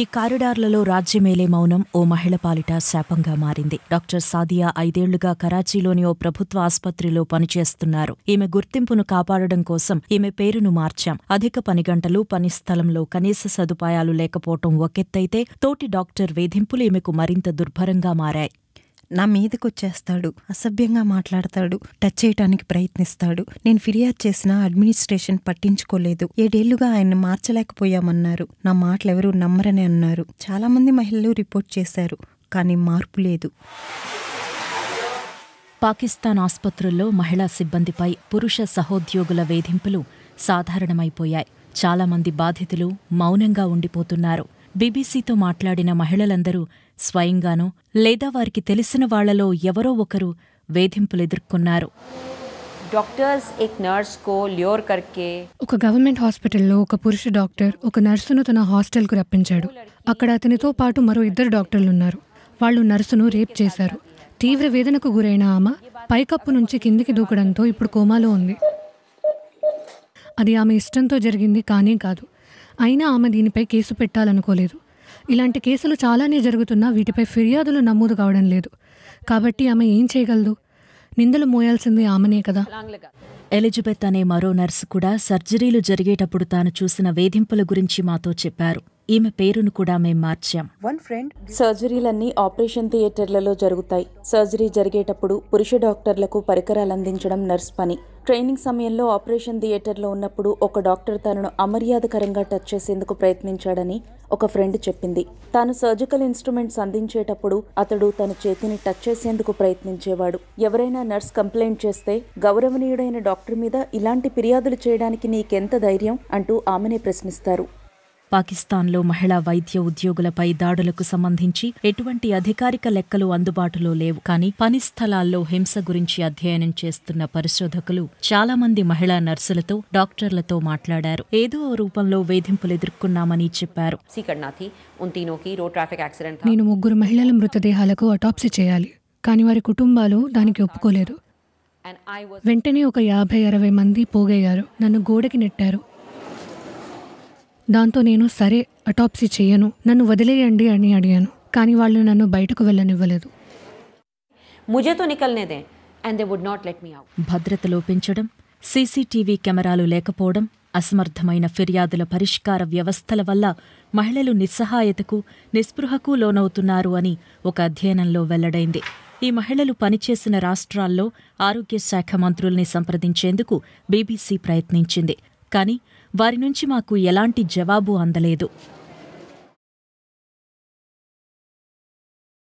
ఈ కారిడార్లలో రాజ్యమేలే మౌనం ఓ మహిళ పాలిట శాపంగా మారింది డాక్టర్ సాదియా ఐదేళ్లుగా కరాచీలోని ఓ ప్రభుత్వ ఆసుపత్రిలో పనిచేస్తున్నారు ఈమె గుర్తింపును కాపాడడం కోసం ఈమె పేరును మార్చాం అధిక పని గంటలు పని స్థలంలో కనీస సదుపాయాలు లేకపోవటం ఒకెత్తైతే తోటి డాక్టర్ వేధింపులు ఈమెకు మరింత దుర్భరంగా మారాయి నా మీదకి వచ్చేస్తాడు అసభ్యంగా మాట్లాడతాడు టచ్ చేయటానికి ప్రయత్నిస్తాడు నేను ఫిర్యాదు చేసినా అడ్మినిస్ట్రేషన్ పట్టించుకోలేదు ఏడేళ్లుగా ఆయన్ని మార్చలేకపోయామన్నారు నా మాటలెవరూ నమ్మరని అన్నారు చాలామంది మహిళలు రిపోర్ట్ చేశారు కానీ మార్పు లేదు పాకిస్తాన్ ఆసుపత్రుల్లో మహిళా సిబ్బందిపై పురుష సహోద్యోగుల వేధింపులు సాధారణమైపోయాయి చాలామంది బాధితులు మౌనంగా ఉండిపోతున్నారు బీబీసీతో మాట్లాడిన మహిళలందరూ స్వయంగానో లేదా వారికి తెలిసిన వాళ్లలో ఎవరో ఒకరు వేధింపులు డాక్టర్స్ ఎక్ నర్స్ కో ల్యోర్ కర్కే ఒక గవర్నమెంట్ హాస్పిటల్లో ఒక పురుష డాక్టర్ ఒక నర్సును తన హాస్టల్కు రప్పించాడు అక్కడ అతనితో పాటు మరో ఇద్దరు డాక్టర్లున్నారు వాళ్ళు నర్సును రేప్ చేశారు తీవ్ర వేదనకు గురైన ఆమె పైకప్పు నుంచి కిందికి దూకడంతో ఇప్పుడు కోమాలో ఉంది అది ఆమె ఇష్టంతో జరిగింది కానీ కాదు అయినా ఆమె దీనిపై కేసు పెట్టాలనుకోలేదు ఇలాంటి కేసులు చాలానే జరుగుతున్నా వీటిపై ఫిర్యాదులు నమోదు కావడం లేదు కాబట్టి ఆమె ఏం చేయగలదు నిందలు మోయాల్సింది ఆమెనే కదా ఎలిజబెత్ అనే మరో నర్సు కూడా సర్జరీలు జరిగేటప్పుడు తాను చూసిన వేధింపుల గురించి మాతో చెప్పారు ఈమె పేరును కూడా మేం మార్చాం సర్జరీలన్నీ ఆపరేషన్ థియేటర్లలో జరుగుతాయి సర్జరీ జరిగేటప్పుడు పురుష డాక్టర్లకు పరికరాలు అందించడం నర్స్ పని ట్రైనింగ్ సమయంలో ఆపరేషన్ థియేటర్లో ఉన్నప్పుడు ఒక డాక్టర్ తనను అమర్యాదకరంగా టచ్ చేసేందుకు ప్రయత్నించాడని ఒక ఫ్రెండ్ చెప్పింది తాను సర్జికల్ ఇన్స్ట్రుమెంట్స్ అందించేటప్పుడు అతడు తన చేతిని టచ్ చేసేందుకు ప్రయత్నించేవాడు ఎవరైనా నర్స్ కంప్లైంట్ చేస్తే గౌరవనీయుడైన డాక్టర్ మీద ఇలాంటి ఫిర్యాదులు చేయడానికి నీకెంత ధైర్యం అంటూ ఆమెనే ప్రశ్నిస్తారు పాకిస్తాన్లో మహిళా వైద్య ఉద్యోగులపై దాడులకు సంబంధించి ఎటువంటి అధికారిక లెక్కలు అందుబాటులో లేవు కానీ పని స్థలాల్లో హింస గురించి అధ్యయనం చేస్తున్న పరిశోధకులు చాలా మంది మహిళా నర్సులతో డాక్టర్లతో మాట్లాడారు ఏదో రూపంలో వేధింపులు ఎదుర్కొన్నామని చెప్పారు నేను ముగ్గురు మహిళల మృతదేహాలకు అటాప్సీ చేయాలి కానీ వారి కుటుంబాలు దానికి ఒప్పుకోలేదు వెంటనే ఒక యాభై అరవై మంది పోగయ్యారు నన్ను గోడకి నెట్టారు దాంతో నేను సరే అటాప్సీ చేయను నన్ను వదిలేయండి అని అడిగాను కానీ వాళ్ళు నన్ను బయటకు వెళ్ళనివ్వలేదు and they would not let me భద్రత లోపించడం సీసీటీవీ కెమెరాలు లేకపోవడం అసమర్థమైన ఫిర్యాదుల పరిష్కార వ్యవస్థల వల్ల మహిళలు నిస్సహాయతకు నిస్పృహకు లోనవుతున్నారు అని ఒక అధ్యయనంలో వెల్లడైంది ఈ మహిళలు పనిచేసిన రాష్ట్రాల్లో ఆరోగ్య శాఖ మంత్రుల్ని సంప్రదించేందుకు బీబీసీ ప్రయత్నించింది కానీ వారి నుంచి మాకు ఎలాంటి జవాబు అందలేదు